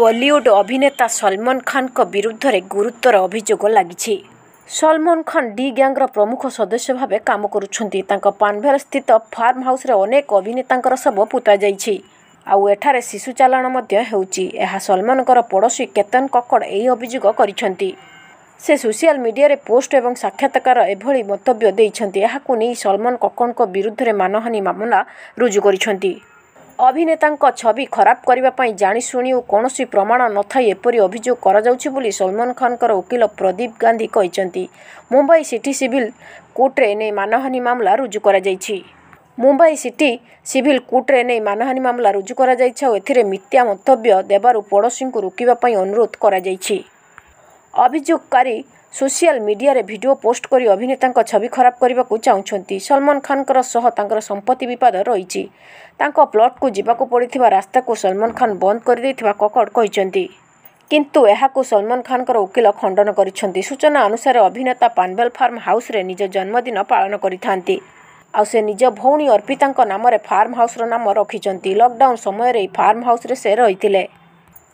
ବଲିଉଡ୍ ଅଭିନେତା ସଲମନ୍ ଖାନ୍ଙ୍କ ବିରୁଦ୍ଧରେ ଗୁରୁତର ଅଭିଯୋଗ ଲାଗିଛି ସଲମନ୍ ଖାନ୍ ଡି ଗ୍ୟାଙ୍ଗର ପ୍ରମୁଖ ସଦସ୍ୟ ଭାବେ କାମ କରୁଛନ୍ତି ତାଙ୍କ ପାନଭେଲ ସ୍ଥିତ ଫାର୍ମ ହାଉସ୍ରେ ଅନେକ ଅଭିନେତାଙ୍କର ଶବ ପୋତା ଯାଇଛି ଆଉ ଏଠାରେ ଶିଶୁ ଚାଲାଣ ମଧ୍ୟ ହେଉଛି ଏହା ସଲମନଙ୍କର ପଡ଼ୋଶୀ କେତନ କକ୍କଡ଼ ଏହି ଅଭିଯୋଗ କରିଛନ୍ତି ସେ ସୋସିଆଲ ମିଡ଼ିଆରେ ପୋଷ୍ଟ ଏବଂ ସାକ୍ଷାତକାର ଏଭଳି ମନ୍ତବ୍ୟ ଦେଇଛନ୍ତି ଏହାକୁ ନେଇ ସଲମନ କକ୍କଡ଼ଙ୍କ ବିରୁଦ୍ଧରେ ମାନହାନୀ ମାମଲା ରୁଜୁ କରିଛନ୍ତି ଅଭିନେତାଙ୍କ ଛବି ଖରାପ କରିବା ପାଇଁ ଜାଣିଶୁଣି ଓ କୌଣସି ପ୍ରମାଣ ନଥାଇ ଏପରି ଅଭିଯୋଗ କରାଯାଉଛି ବୋଲି ସଲମାନ ଖାନଙ୍କର ଓକିଲ ପ୍ରଦୀପ ଗାନ୍ଧୀ କହିଛନ୍ତି ମୁମ୍ବାଇ ସିଟି ସିଭିଲ୍ କୋର୍ଟରେ ନେଇ ମାନହାନୀ ମାମଲା ରୁଜୁ କରାଯାଇଛି ମୁମ୍ବାଇ ସିଟି ସିଭିଲ୍ କୋର୍ଟରେ ନେଇ ମାନହାନୀ ମାମଲା ରୁଜୁ କରାଯାଇଛି ଆଉ ଏଥିରେ ମିଥ୍ୟା ମନ୍ତବ୍ୟ ଦେବାରୁ ପଡ଼ୋଶୀଙ୍କୁ ରୋକିବା ପାଇଁ ଅନୁରୋଧ କରାଯାଇଛି ଅଭିଯୋଗକାରୀ ସୋସିଆଲ୍ ମିଡିଆରେ ଭିଡ଼ିଓ ପୋଷ୍ଟ କରି ଅଭିନେତାଙ୍କ ଛବି ଖରାପ କରିବାକୁ ଚାହୁଁଛନ୍ତି ସଲମାନ ଖାନ୍ଙ୍କର ସହ ତାଙ୍କର ସମ୍ପତ୍ତି ବିବାଦ ରହିଛି ତାଙ୍କ ପ୍ଲଟ୍କୁ ଯିବାକୁ ପଡ଼ିଥିବା ରାସ୍ତାକୁ ସଲମାନ ଖାନ୍ ବନ୍ଦ କରିଦେଇଥିବା କକଡ କହିଛନ୍ତି କିନ୍ତୁ ଏହାକୁ ସଲମାନ ଖାନ୍ଙ୍କର ଓକିଲ ଖଣ୍ଡନ କରିଛନ୍ତି ସୂଚନା ଅନୁସାରେ ଅଭିନେତା ପାନବେଲ ଫାର୍ମ ହାଉସ୍ରେ ନିଜ ଜନ୍ମଦିନ ପାଳନ କରିଥାନ୍ତି ଆଉ ସେ ନିଜ ଭଉଣୀ ଅର୍ପିତାଙ୍କ ନାମରେ ଫାର୍ମ ହାଉସ୍ର ନାମ ରଖିଛନ୍ତି ଲକ୍ଡାଉନ୍ ସମୟରେ ଏହି ଫାର୍ମ ହାଉସ୍ରେ ସେ ରହିଥିଲେ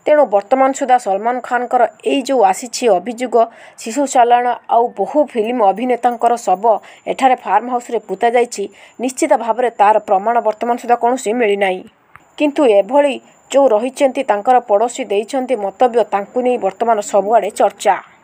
ତେଣୁ ବର୍ତ୍ତମାନ ସୁଦ୍ଧା ସଲମାନ ଖାନଙ୍କର ଏଇ ଯେଉଁ ଆସିଛି ଅଭିଯୋଗ ଶିଶୁ ଚାଲାଣ ଆଉ ବହୁ ଫିଲ୍ମ ଅଭିନେତାଙ୍କର ଶବ ଏଠାରେ ଫାର୍ମ ହାଉସ୍ରେ ପୋତା ଯାଇଛି ନିଶ୍ଚିତ ଭାବରେ ତା'ର ପ୍ରମାଣ ବର୍ତ୍ତମାନ ସୁଦ୍ଧା କୌଣସି ମିଳିନାହିଁ କିନ୍ତୁ ଏଭଳି ଯେଉଁ ରହିଛନ୍ତି ତାଙ୍କର ପଡ଼ୋଶୀ ଦେଇଛନ୍ତି ମନ୍ତବ୍ୟ ତାଙ୍କୁ ନେଇ ବର୍ତ୍ତମାନ ସବୁଆଡ଼େ ଚର୍ଚ୍ଚା